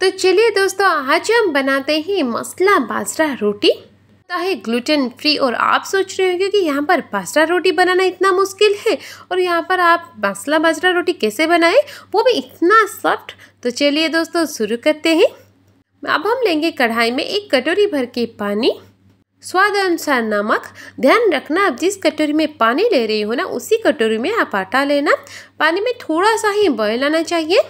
तो चलिए दोस्तों आज हम बनाते हैं मसला बाजरा रोटी तो है ग्लूटेन फ्री और आप सोच रहे होंगे कि यहाँ पर बाजरा रोटी बनाना इतना मुश्किल है और यहाँ पर आप मसला बाजरा रोटी कैसे बनाएं वो भी इतना सॉफ्ट तो चलिए दोस्तों शुरू करते हैं अब हम लेंगे कढ़ाई में एक कटोरी भर के पानी स्वाद अनुसार नमक ध्यान रखना आप जिस कटोरी में पानी ले रही हो ना उसी कटोरी में आप आटा लेना पानी में थोड़ा सा ही बॉयल आना चाहिए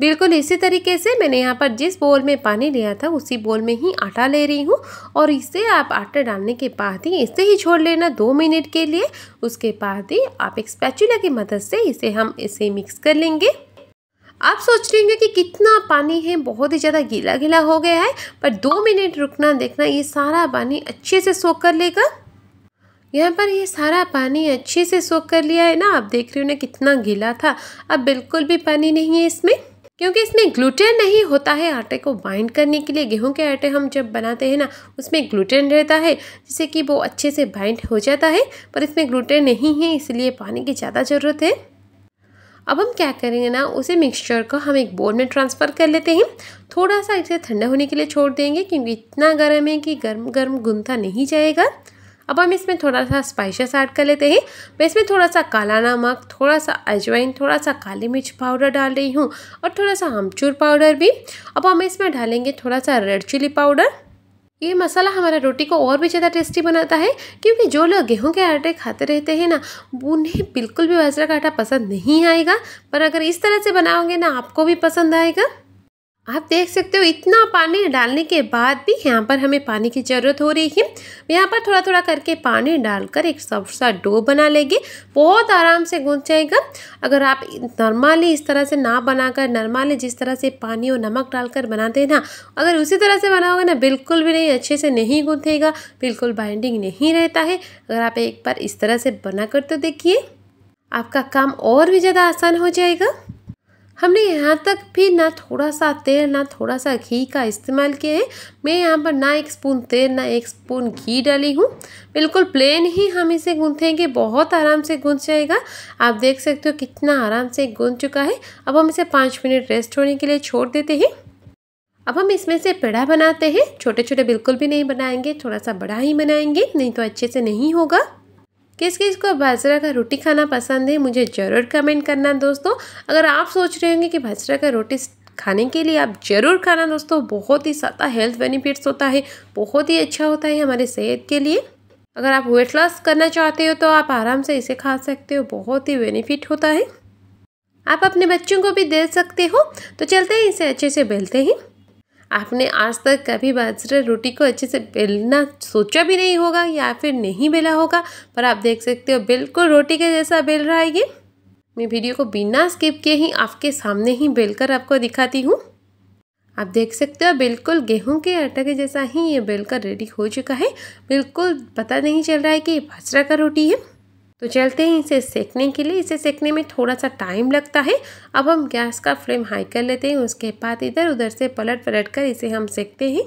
बिल्कुल इसी तरीके से मैंने यहाँ पर जिस बोल में पानी लिया था उसी बोल में ही आटा ले रही हूँ और इसे आप आटा डालने के बाद ही इसे ही छोड़ लेना दो मिनट के लिए उसके बाद ही आप एक स्पैचुला की मदद से इसे हम इसे मिक्स कर लेंगे आप सोच रहे होंगे कि कितना पानी है बहुत ही ज़्यादा गीला गीला हो गया है पर दो मिनट रुकना देखना ये सारा पानी अच्छे से सोख कर लेगा यहाँ पर ये सारा पानी अच्छे से सोख कर लिया है ना आप देख रहे हो ना कितना गीला था अब बिल्कुल भी पानी नहीं है इसमें क्योंकि इसमें ग्लूटेन नहीं होता है आटे को बाइंड करने के लिए गेहूं के आटे हम जब बनाते हैं ना उसमें ग्लूटेन रहता है जिससे कि वो अच्छे से बाइंड हो जाता है पर इसमें ग्लूटेन नहीं है इसलिए पानी की ज़्यादा ज़रूरत है अब हम क्या करेंगे ना उसे मिक्सचर को हम एक बोल में ट्रांसफ़र कर लेते हैं थोड़ा सा इसे ठंडा होने के लिए छोड़ देंगे क्योंकि इतना गर्म है कि गर्म गर्म गुंथा नहीं जाएगा अब हम इसमें थोड़ा सा स्पाइसेस ऐड कर लेते हैं मैं इसमें थोड़ा सा काला नमक थोड़ा सा अजवाइन थोड़ा सा काली मिर्च पाउडर डाल रही हूँ और थोड़ा सा आमचूर पाउडर भी अब हम इसमें डालेंगे थोड़ा सा रेड चिली पाउडर ये मसाला हमारा रोटी को और भी ज़्यादा टेस्टी बनाता है क्योंकि जो लोग गेहूं के आटे खाते रहते हैं ना उन्हें बिल्कुल भी बाजरा का आटा पसंद नहीं आएगा पर अगर इस तरह से बनाओगे ना आपको भी पसंद आएगा आप देख सकते हो इतना पानी डालने के बाद भी यहाँ पर हमें पानी की ज़रूरत हो रही है यहाँ पर थोड़ा थोड़ा करके पानी डालकर एक सॉफ्ट सा डो बना लेंगे बहुत आराम से गूंज जाएगा अगर आप नॉर्मली इस तरह से ना बनाकर नॉर्मली जिस तरह से पानी और नमक डालकर बनाते हैं ना अगर उसी तरह से बनाओगे ना बिल्कुल भी नहीं अच्छे से नहीं गूंथेगा बिल्कुल बाइंडिंग नहीं रहता है अगर आप एक बार इस तरह से बना तो देखिए आपका काम और भी ज़्यादा आसान हो जाएगा हमने यहाँ तक भी ना थोड़ा सा तेल ना थोड़ा सा घी का इस्तेमाल किया है मैं यहाँ पर ना एक स्पून तेल ना एक स्पून घी डाली हूँ बिल्कुल प्लेन ही हम इसे गूंथेंगे बहुत आराम से गूंथ जाएगा आप देख सकते हो कितना आराम से गूंथ चुका है अब हम इसे पाँच मिनट रेस्ट होने के लिए छोड़ देते हैं अब हम इसमें से पेड़ा बनाते हैं छोटे छोटे बिल्कुल भी नहीं बनाएंगे थोड़ा सा बड़ा ही बनाएंगे नहीं तो अच्छे से नहीं होगा किस किस को बाजरा का रोटी खाना पसंद है मुझे ज़रूर कमेंट करना दोस्तों अगर आप सोच रहे होंगे कि बाजरा का रोटी खाने के लिए आप ज़रूर खाना दोस्तों बहुत ही ज़्यादा हेल्थ बेनिफिट्स होता है बहुत ही अच्छा होता है हमारे सेहत के लिए अगर आप वेट लॉस करना चाहते हो तो आप आराम से इसे खा सकते हो बहुत ही बेनिफिट होता है आप अपने बच्चों को भी दे सकते हो तो चलते हैं इसे अच्छे से बेलते हैं आपने आज तक कभी बाजरा रोटी को अच्छे से बेलना सोचा भी नहीं होगा या फिर नहीं बेला होगा पर आप देख सकते हो बिल्कुल रोटी के जैसा बेल रहा है ये मैं वीडियो को बिना स्किप किए ही आपके सामने ही बेलकर आपको दिखाती हूँ आप देख सकते हो बिल्कुल गेहूं के आटा के जैसा ही ये बेलकर रेडी हो चुका है बिल्कुल पता नहीं चल रहा है कि ये बाजरा का रोटी है तो चलते हैं इसे सेकने के लिए इसे सेकने में थोड़ा सा टाइम लगता है अब हम गैस का फ्लेम हाई कर लेते हैं उसके बाद इधर उधर से पलट पलट कर इसे हम सेकते हैं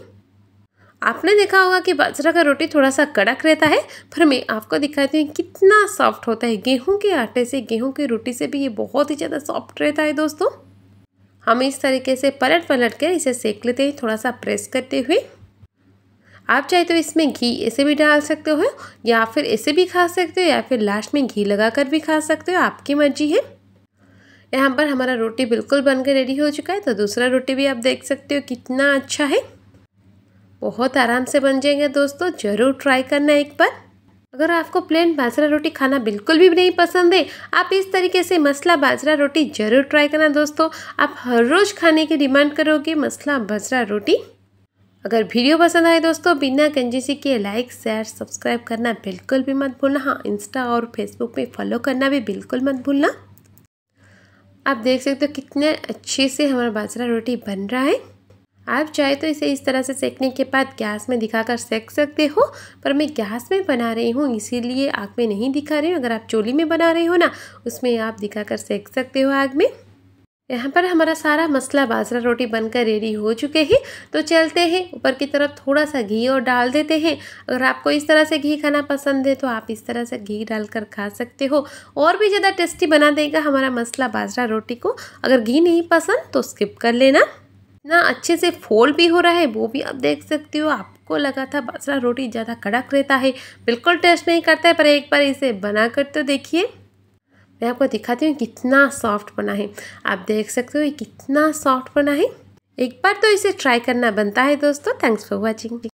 आपने देखा होगा कि बाजरा का रोटी थोड़ा सा कड़क रहता है पर मैं आपको दिखाती हूँ कितना सॉफ्ट होता है गेहूं के आटे से गेहूं की रोटी से भी ये बहुत ही ज़्यादा सॉफ्ट रहता है दोस्तों हम इस तरीके से पलट पलट कर इसे सेक लेते हैं थोड़ा सा प्रेस करते हुए आप चाहे तो इसमें घी ऐसे भी डाल सकते हो या फिर ऐसे भी खा सकते हो या फिर लास्ट में घी लगा कर भी खा सकते हो आपकी मर्जी है यहाँ पर हमारा रोटी बिल्कुल बनकर रेडी हो चुका है तो दूसरा रोटी भी आप देख सकते हो कितना अच्छा है बहुत आराम से बन जाएंगे दोस्तों ज़रूर ट्राई करना एक बार अगर आपको प्लेन बाजरा रोटी खाना बिल्कुल भी नहीं पसंद है आप इस तरीके से मसला बाजरा रोटी ज़रूर ट्राई करना दोस्तों आप हर रोज़ खाने की डिमांड करोगे मसला बाजरा रोटी अगर वीडियो पसंद आए दोस्तों बिना कंजूसी के लाइक शेयर सब्सक्राइब करना बिल्कुल भी मत भूलना हाँ इंस्टा और फेसबुक पे फॉलो करना भी बिल्कुल मत भूलना आप देख सकते हो कितने अच्छे से हमारा बाजरा रोटी बन रहा है आप चाहे तो इसे इस तरह से सेकने के बाद गैस में दिखाकर सेक सकते हो पर मैं गैस में बना रही हूँ इसीलिए आग में नहीं दिखा रही हूँ अगर आप चोली में बना रहे हो ना उसमें आप दिखाकर सेक सकते हो आग में यहाँ पर हमारा सारा मसला बाजरा रोटी बनकर रेडी हो चुके हैं तो चलते हैं ऊपर की तरफ थोड़ा सा घी और डाल देते हैं अगर आपको इस तरह से घी खाना पसंद है तो आप इस तरह से घी डालकर खा सकते हो और भी ज़्यादा टेस्टी बना देगा हमारा मसला बाजरा रोटी को अगर घी नहीं पसंद तो स्किप कर लेना ना अच्छे से फोल्ड भी हो रहा है वो भी आप देख सकते हो आपको लगा था बाजरा रोटी ज़्यादा कड़क रहता है बिल्कुल टेस्ट नहीं करता है पर एक बार इसे बना कर तो देखिए मैं आपको दिखाती हूँ कितना सॉफ्ट बना है आप देख सकते हो कितना सॉफ्ट बना है एक बार तो इसे ट्राई करना बनता है दोस्तों थैंक्स फॉर वॉचिंग